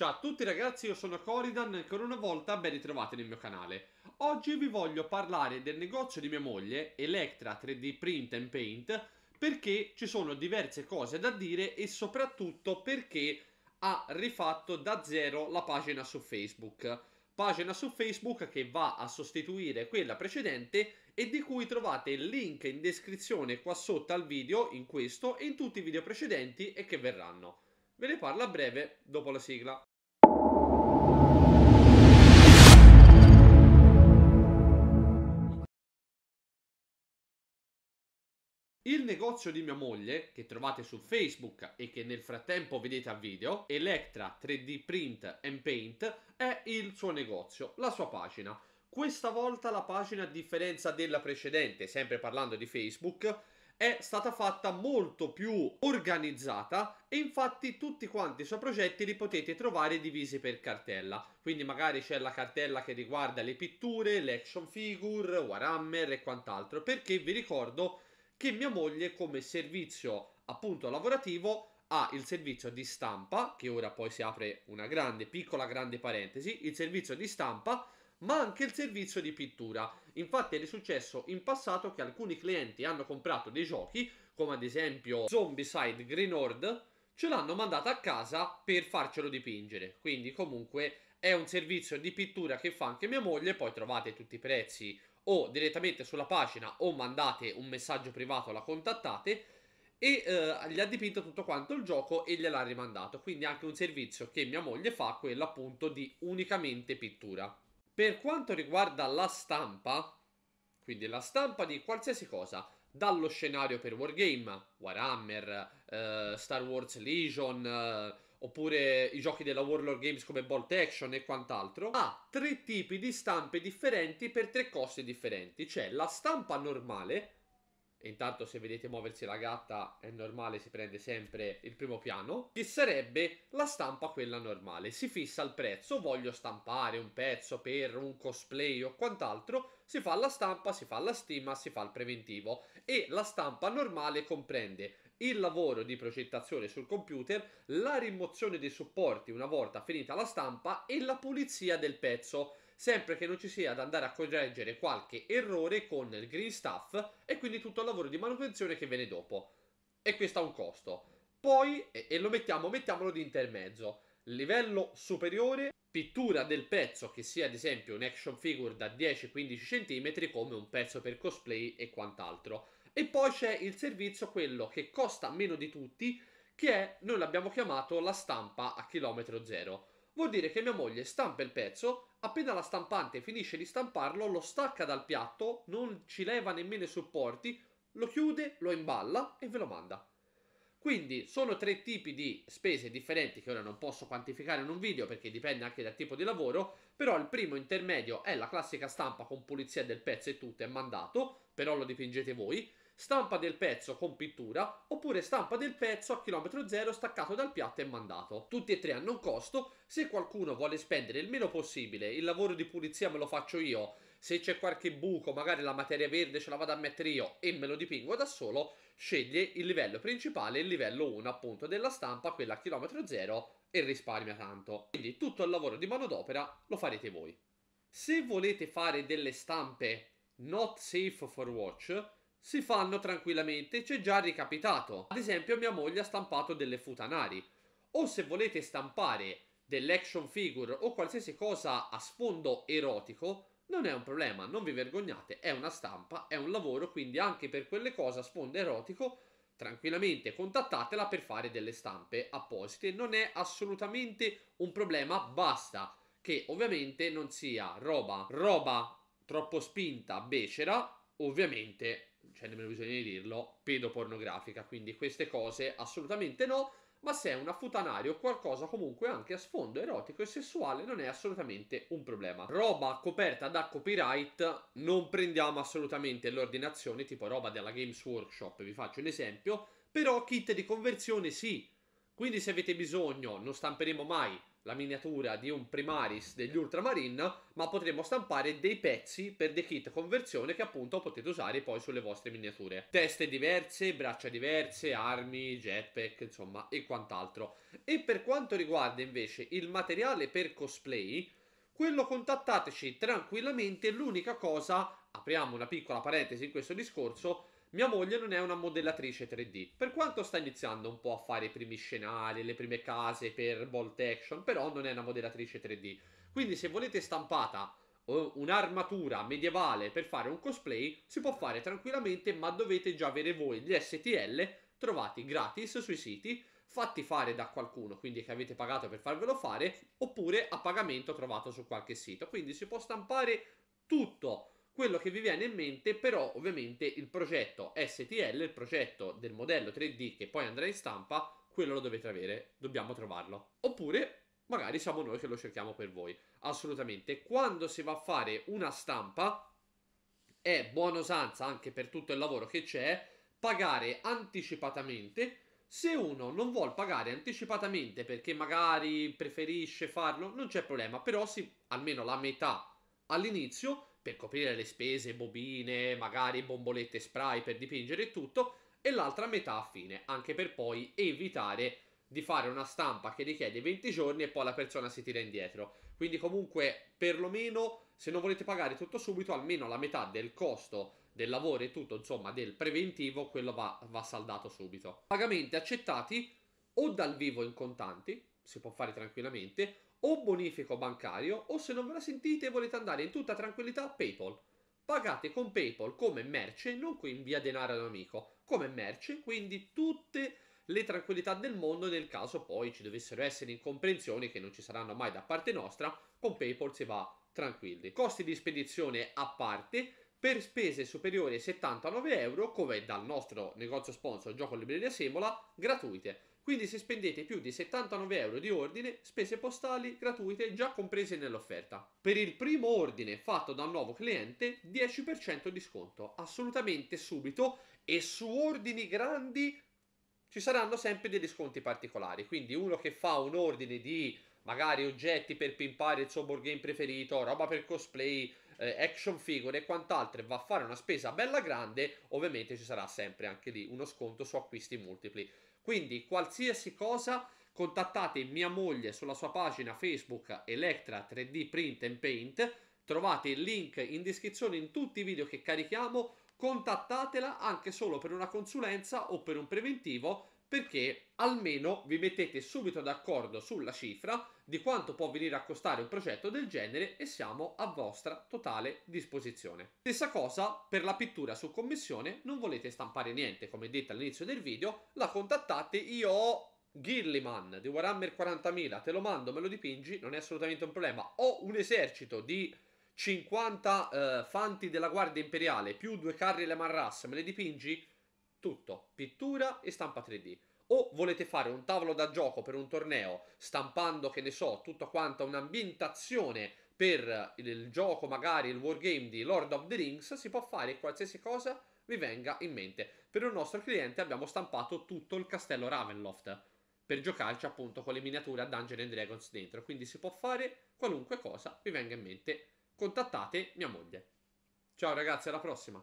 Ciao a tutti ragazzi, io sono Coridan e ancora una volta ben ritrovati nel mio canale. Oggi vi voglio parlare del negozio di mia moglie, Electra 3D Print and Paint, perché ci sono diverse cose da dire e soprattutto perché ha rifatto da zero la pagina su Facebook. Pagina su Facebook che va a sostituire quella precedente e di cui trovate il link in descrizione qua sotto al video, in questo e in tutti i video precedenti e che verranno. Ve ne parlo a breve dopo la sigla. Il negozio di mia moglie, che trovate su Facebook e che nel frattempo vedete a video, Electra 3D Print and Paint, è il suo negozio, la sua pagina. Questa volta la pagina, a differenza della precedente, sempre parlando di Facebook, è stata fatta molto più organizzata e infatti tutti quanti i suoi progetti li potete trovare divisi per cartella. Quindi magari c'è la cartella che riguarda le pitture, le action figure, Warhammer e quant'altro, perché vi ricordo che mia moglie come servizio appunto lavorativo ha il servizio di stampa, che ora poi si apre una grande, piccola, grande parentesi, il servizio di stampa, ma anche il servizio di pittura. Infatti è successo in passato che alcuni clienti hanno comprato dei giochi, come ad esempio Zombicide Green Horde, ce l'hanno mandata a casa per farcelo dipingere. Quindi comunque è un servizio di pittura che fa anche mia moglie, poi trovate tutti i prezzi o direttamente sulla pagina o mandate un messaggio privato, la contattate e eh, gli ha dipinto tutto quanto il gioco e gliel'ha rimandato. Quindi anche un servizio che mia moglie fa, quello appunto di unicamente pittura. Per quanto riguarda la stampa, quindi la stampa di qualsiasi cosa, dallo scenario per Wargame, Warhammer, eh, Star Wars Legion, eh, oppure i giochi della Warlord Games come Bolt Action e quant'altro, ha tre tipi di stampe differenti per tre costi differenti. C'è la stampa normale, e intanto se vedete muoversi la gatta è normale, si prende sempre il primo piano, che sarebbe la stampa quella normale. Si fissa il prezzo, voglio stampare un pezzo per un cosplay o quant'altro, si fa la stampa, si fa la stima, si fa il preventivo. E la stampa normale comprende il lavoro di progettazione sul computer, la rimozione dei supporti una volta finita la stampa e la pulizia del pezzo, sempre che non ci sia da andare a correggere qualche errore con il green stuff e quindi tutto il lavoro di manutenzione che viene dopo. E questo ha un costo. Poi, e lo mettiamo, mettiamolo di intermezzo, livello superiore, pittura del pezzo che sia ad esempio un action figure da 10-15 cm come un pezzo per cosplay e quant'altro e poi c'è il servizio, quello che costa meno di tutti, che è, noi l'abbiamo chiamato la stampa a chilometro zero. Vuol dire che mia moglie stampa il pezzo, appena la stampante finisce di stamparlo, lo stacca dal piatto, non ci leva nemmeno i supporti, lo chiude, lo imballa e ve lo manda. Quindi sono tre tipi di spese differenti che ora non posso quantificare in un video perché dipende anche dal tipo di lavoro, però il primo intermedio è la classica stampa con pulizia del pezzo e tutto è mandato, però lo dipingete voi stampa del pezzo con pittura oppure stampa del pezzo a chilometro zero staccato dal piatto e mandato. Tutti e tre hanno un costo, se qualcuno vuole spendere il meno possibile, il lavoro di pulizia me lo faccio io, se c'è qualche buco, magari la materia verde ce la vado a mettere io e me lo dipingo da solo, sceglie il livello principale, il livello 1 appunto della stampa, quella a chilometro zero e risparmia tanto. Quindi tutto il lavoro di manodopera lo farete voi. Se volete fare delle stampe not safe for watch, si fanno tranquillamente, c'è già ricapitato. Ad esempio mia moglie ha stampato delle futanari. O se volete stampare dell'action figure o qualsiasi cosa a sfondo erotico, non è un problema, non vi vergognate, è una stampa, è un lavoro, quindi anche per quelle cose a sfondo erotico, tranquillamente contattatela per fare delle stampe apposite, non è assolutamente un problema, basta che ovviamente non sia roba, roba troppo spinta, becera, ovviamente cioè nemmeno bisogna di dirlo, pedopornografica, quindi queste cose assolutamente no, ma se è una futanaria o qualcosa comunque anche a sfondo erotico e sessuale non è assolutamente un problema. Roba coperta da copyright non prendiamo assolutamente l'ordinazione, tipo roba della Games Workshop, vi faccio un esempio, però kit di conversione sì. Quindi se avete bisogno, non stamperemo mai la miniatura di un Primaris degli Ultramarine, ma potremo stampare dei pezzi per dei kit conversione che appunto potete usare poi sulle vostre miniature. Teste diverse, braccia diverse, armi, jetpack, insomma, e quant'altro. E per quanto riguarda invece il materiale per cosplay, quello contattateci tranquillamente. L'unica cosa, apriamo una piccola parentesi in questo discorso, mia moglie non è una modellatrice 3D, per quanto sta iniziando un po' a fare i primi scenari, le prime case per bolt action, però non è una modellatrice 3D. Quindi se volete stampata eh, un'armatura medievale per fare un cosplay, si può fare tranquillamente, ma dovete già avere voi gli STL trovati gratis sui siti fatti fare da qualcuno, quindi che avete pagato per farvelo fare, oppure a pagamento trovato su qualche sito. Quindi si può stampare tutto quello che vi viene in mente, però ovviamente il progetto STL, il progetto del modello 3D che poi andrà in stampa, quello lo dovete avere, dobbiamo trovarlo. Oppure magari siamo noi che lo cerchiamo per voi. Assolutamente. Quando si va a fare una stampa, è buona usanza anche per tutto il lavoro che c'è, pagare anticipatamente se uno non vuole pagare anticipatamente perché magari preferisce farlo, non c'è problema, però sì, almeno la metà all'inizio per coprire le spese, bobine, magari bombolette spray per dipingere e tutto, e l'altra metà a fine, anche per poi evitare di fare una stampa che richiede 20 giorni e poi la persona si tira indietro. Quindi comunque perlomeno se non volete pagare tutto subito, almeno la metà del costo del lavoro e tutto, insomma, del preventivo, quello va, va saldato subito. Pagamenti accettati o dal vivo in contanti, si può fare tranquillamente, o bonifico bancario, o se non ve la sentite e volete andare in tutta tranquillità, PayPal. Pagate con PayPal come merce, non in via denaro ad un amico, come merce, quindi tutte le tranquillità del mondo nel caso poi ci dovessero essere incomprensioni che non ci saranno mai da parte nostra, con PayPal si va tranquilli. Costi di spedizione a parte, per spese superiori ai 79 euro, come dal nostro negozio sponsor Gioco Libreria Semola, gratuite. Quindi se spendete più di 79 euro di ordine, spese postali gratuite già comprese nell'offerta. Per il primo ordine fatto da un nuovo cliente, 10% di sconto, assolutamente subito e su ordini grandi ci saranno sempre degli sconti particolari. Quindi uno che fa un ordine di magari oggetti per pimpare il suo board game preferito, roba per cosplay, eh, action figure e quant'altro va a fare una spesa bella grande, ovviamente ci sarà sempre anche lì uno sconto su acquisti multipli. Quindi qualsiasi cosa contattate mia moglie sulla sua pagina Facebook Electra 3D Print and Paint, trovate il link in descrizione in tutti i video che carichiamo, contattatela anche solo per una consulenza o per un preventivo perché almeno vi mettete subito d'accordo sulla cifra di quanto può venire a costare un progetto del genere e siamo a vostra totale disposizione. Stessa cosa per la pittura su commissione, non volete stampare niente come detto all'inizio del video, la contattate, io ho Ghirliman di Warhammer 40.000, te lo mando, me lo dipingi, non è assolutamente un problema, ho un esercito di 50 uh, eh, fanti della guardia imperiale più due carri Le Marras, me le dipingi? tutto, pittura e stampa 3D. O volete fare un tavolo da gioco per un torneo, stampando, che ne so, tutta quanta un'ambientazione per il gioco, magari il wargame di Lord of the Rings, si può fare qualsiasi cosa vi venga in mente. Per un nostro cliente abbiamo stampato tutto il castello Ravenloft per giocarci appunto con le miniature a Dungeon and Dragons dentro, quindi si può fare qualunque cosa vi venga in mente. Contattate mia moglie. Ciao ragazzi, alla prossima!